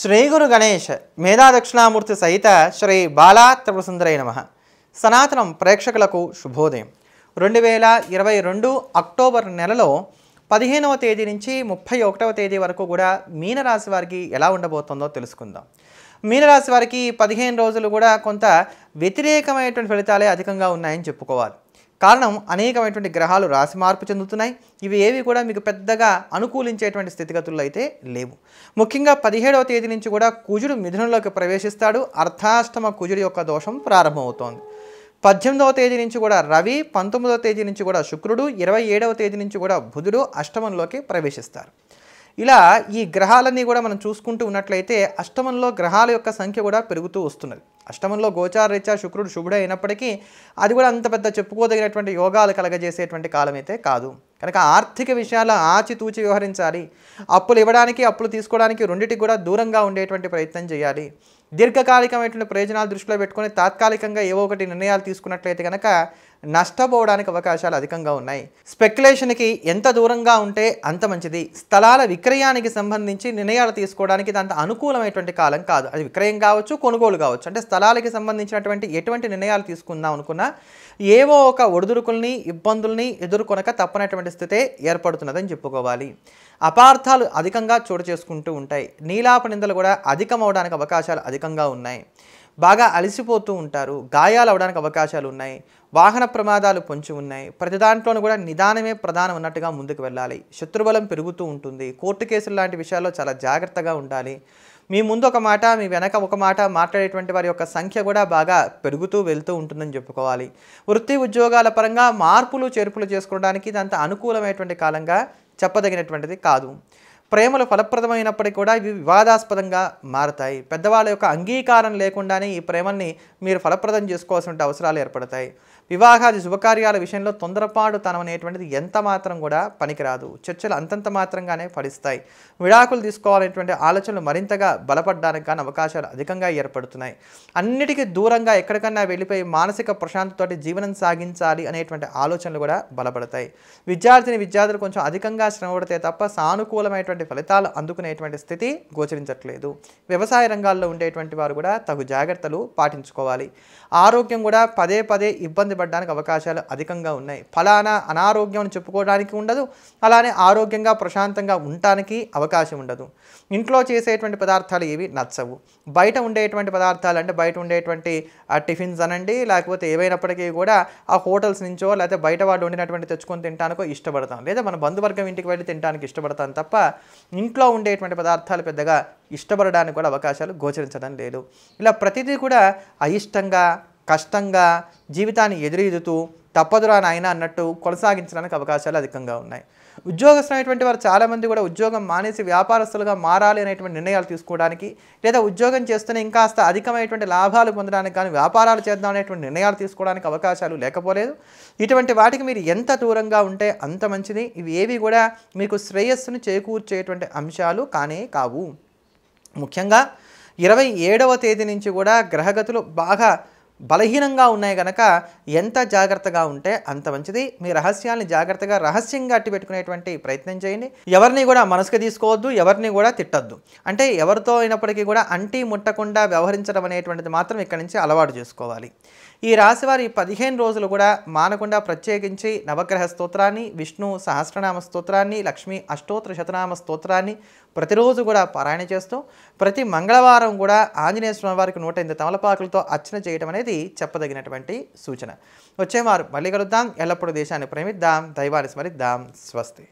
శ్రీ గురు గణేష్ మేధా దక్షిణామూర్తి సహిత శ్రీ బాలా త్రిపురసుందరై నమ సనాతనం ప్రేక్షకులకు శుభోదయం రెండు వేల ఇరవై రెండు అక్టోబర్ నెలలో పదిహేనవ తేదీ నుంచి ముప్పై ఒకటవ తేదీ వరకు కూడా మీనరాశి వారికి ఎలా ఉండబోతుందో తెలుసుకుందాం మీనరాశి వారికి పదిహేను రోజులు కూడా కొంత వ్యతిరేకమైనటువంటి ఫలితాలే అధికంగా ఉన్నాయని చెప్పుకోవాలి కారణం అనేకమైనటువంటి గ్రహాలు రాశి మార్పు చెందుతున్నాయి ఇవి ఏవి కూడా మీకు పెద్దగా అనుకూలించేటువంటి స్థితిగతులు అయితే లేవు ముఖ్యంగా పదిహేడవ తేదీ నుంచి కూడా కుజుడు మిథునంలోకి ప్రవేశిస్తాడు అర్ధాష్టమ కుజుడు యొక్క దోషం ప్రారంభమవుతోంది పద్దెనిమిదవ తేదీ నుంచి కూడా రవి పంతొమ్మిదవ తేదీ నుంచి కూడా శుక్రుడు ఇరవై ఏడవ తేదీ నుంచి కూడా బుధుడు అష్టమంలోకి ప్రవేశిస్తారు ఇలా ఈ గ్రహాలన్నీ కూడా మనం చూసుకుంటూ ఉన్నట్లయితే అష్టమంలో గ్రహాల యొక్క సంఖ్య కూడా పెరుగుతూ వస్తున్నది అష్టమంలో గోచార రీత్యా శుక్రుడు శుభుడే అయినప్పటికీ అది కూడా అంత పెద్ద చెప్పుకోదగినటువంటి యోగాలు కలగజేసేటువంటి కాలం అయితే కాదు కనుక ఆర్థిక విషయాల ఆచితూచి వ్యవహరించాలి అప్పులు ఇవ్వడానికి అప్పులు తీసుకోవడానికి రెండింటికి కూడా దూరంగా ఉండేటువంటి ప్రయత్నం చేయాలి దీర్ఘకాలికమైనటువంటి ప్రయోజనాలు దృష్టిలో పెట్టుకొని తాత్కాలికంగా ఏవో ఒకటి నిర్ణయాలు తీసుకున్నట్లయితే కనుక నష్టపోవడానికి అవకాశాలు అధికంగా ఉన్నాయి స్పెక్యులేషన్కి ఎంత దూరంగా ఉంటే అంత మంచిది స్థలాల విక్రయానికి సంబంధించి నిర్ణయాలు తీసుకోవడానికి ఇది అంత అనుకూలమైనటువంటి కాలం కాదు అది విక్రయం కావచ్చు కొనుగోలు కావచ్చు అంటే స్థలాలకి సంబంధించినటువంటి ఎటువంటి నిర్ణయాలు తీసుకుందాం అనుకున్నా ఏవో ఒక ఒడుదురుకుల్ని ఇబ్బందుల్ని ఎదుర్కొనక తప్పనటువంటి స్థితే ఏర్పడుతున్నదని చెప్పుకోవాలి అపార్థాలు అధికంగా చోటు చేసుకుంటూ ఉంటాయి నీలాప నిందలు కూడా అధికమవడానికి అవకాశాలు అధికంగా ఉన్నాయి బాగా అలసిపోతూ ఉంటారు గాయాలు అవడానికి అవకాశాలు ఉన్నాయి వాహన ప్రమాదాలు పొంచి ఉన్నాయి ప్రతి దాంట్లోనూ కూడా నిదానమే ప్రధానం ఉన్నట్టుగా ముందుకు వెళ్ళాలి శత్రుబలం పెరుగుతూ ఉంటుంది కోర్టు కేసులు లాంటి విషయాల్లో చాలా జాగ్రత్తగా ఉండాలి మీ ముందు ఒక మాట మీ వెనక ఒక మాట మాట్లాడేటువంటి వారి యొక్క సంఖ్య కూడా బాగా పెరుగుతూ వెళ్తూ ఉంటుందని చెప్పుకోవాలి వృత్తి ఉద్యోగాల పరంగా మార్పులు చేర్పులు చేసుకోవడానికి ఇదంత అనుకూలమైనటువంటి కాలంగా చెప్పదగినటువంటిది కాదు ప్రేమలు ఫలప్రదమైనప్పటికీ కూడా ఇవి వివాదాస్పదంగా మారతాయి పెద్దవాళ్ళ యొక్క అంగీకారం లేకుండానే ఈ ప్రేమల్ని మీరు ఫలప్రదం చేసుకోవాల్సిన అవసరాలు ఏర్పడతాయి వివాహాది శుభకార్యాల విషయంలో తొందరపాటు తనం అనేటువంటిది ఎంత మాత్రం కూడా పనికిరాదు చర్చలు అంతంత మాత్రంగానే ఫలిస్తాయి విడాకులు తీసుకోవాలనేటువంటి ఆలోచనలు మరింతగా బలపడడానికి కానీ అవకాశాలు అధికంగా ఏర్పడుతున్నాయి అన్నిటికీ దూరంగా ఎక్కడికన్నా వెళ్ళిపోయి మానసిక ప్రశాంతతోటి జీవనం సాగించాలి అనేటువంటి ఆలోచనలు కూడా బలపడతాయి విద్యార్థిని విద్యార్థులు కొంచెం అధికంగా శ్రమ పడితే తప్ప సానుకూలమైనటువంటి కోరుకున్నటువంటి ఫలితాలు అందుకునేటువంటి స్థితి గోచరించట్లేదు వ్యవసాయ రంగాల్లో ఉండేటువంటి వారు కూడా తగు జాగ్రత్తలు పాటించుకోవాలి ఆరోగ్యం కూడా పదే పదే ఇబ్బంది పడడానికి అవకాశాలు అధికంగా ఉన్నాయి ఫలానా అనారోగ్యం అని చెప్పుకోవడానికి ఉండదు అలానే ఆరోగ్యంగా ప్రశాంతంగా ఉండటానికి అవకాశం ఉండదు ఇంట్లో చేసేటువంటి పదార్థాలు ఏవి నచ్చవు బయట ఉండేటువంటి పదార్థాలు అంటే బయట ఉండేటువంటి టిఫిన్స్ అనండి లేకపోతే ఏవైనప్పటికీ కూడా ఆ హోటల్స్ నుంచో లేకపోతే బయట వాళ్ళు వండినటువంటి తెచ్చుకొని తినడానికో ఇష్టపడతాం లేదా మన బంధువర్గం ఇంటికి వెళ్ళి తినడానికి ఇష్టపడతాం తప్ప ఇంట్లో ఉండేటువంటి పదార్థాలు పెద్దగా ఇష్టపడడానికి కూడా అవకాశాలు గోచరించడం లేదు ఇలా ప్రతిదీ కూడా అయిష్టంగా కష్టంగా జీవితాన్ని ఎదురెదుతూ తప్పదురా నాయన అన్నట్టు కొనసాగించడానికి అవకాశాలు అధికంగా ఉన్నాయి ఉద్యోగస్తులైనటువంటి వారు చాలామంది కూడా ఉద్యోగం మానేసి వ్యాపారస్తులుగా మారాలి అనేటువంటి నిర్ణయాలు తీసుకోవడానికి లేదా ఉద్యోగం చేస్తూనే ఇంకాస్త అధికమైనటువంటి లాభాలు పొందడానికి కానీ వ్యాపారాలు చేద్దాం అనేటువంటి నిర్ణయాలు తీసుకోవడానికి అవకాశాలు లేకపోలేదు ఇటువంటి వాటికి మీరు ఎంత దూరంగా ఉంటే అంత మంచిది ఇవి ఏవి కూడా మీకు శ్రేయస్సును చేకూర్చేటువంటి అంశాలు కానే కావు ముఖ్యంగా ఇరవై ఏడవ తేదీ నుంచి కూడా గ్రహగతులు బాగా బలహీనంగా ఉన్నాయి కనుక ఎంత జాగ్రత్తగా ఉంటే అంత మంచిది మీ రహస్యాన్ని జాగ్రత్తగా రహస్యంగా అట్టి పెట్టుకునేటువంటి ప్రయత్నం చేయండి ఎవరిని కూడా మనసుకు తీసుకోవద్దు ఎవరిని కూడా తిట్టద్దు అంటే ఎవరితో అయినప్పటికీ కూడా అంటి ముట్టకుండా వ్యవహరించడం అనేటువంటిది మాత్రం ఇక్కడి నుంచి అలవాటు చేసుకోవాలి ఈ రాశివారి పదిహేను రోజులు కూడా మానకుండా ప్రత్యేకించి నవగ్రహ స్తోత్రాన్ని విష్ణు సహస్రనామ స్తోత్రాన్ని లక్ష్మీ అష్టోత్తర శతనామ స్తోత్రాన్ని ప్రతిరోజు కూడా పారాయణ చేస్తూ ప్రతి మంగళవారం కూడా ఆంజనేయ స్వామివారికి నూట ఎనిమిది తమలపాకులతో అర్చన చేయడం అనేది అనేది చెప్పదగినటువంటి సూచన వచ్చేవారు మళ్ళీ కలుద్దాం ఎల్లప్పుడూ దేశాన్ని ప్రేమిద్దాం దైవాన్ని స్మరిద్దాం స్వస్తి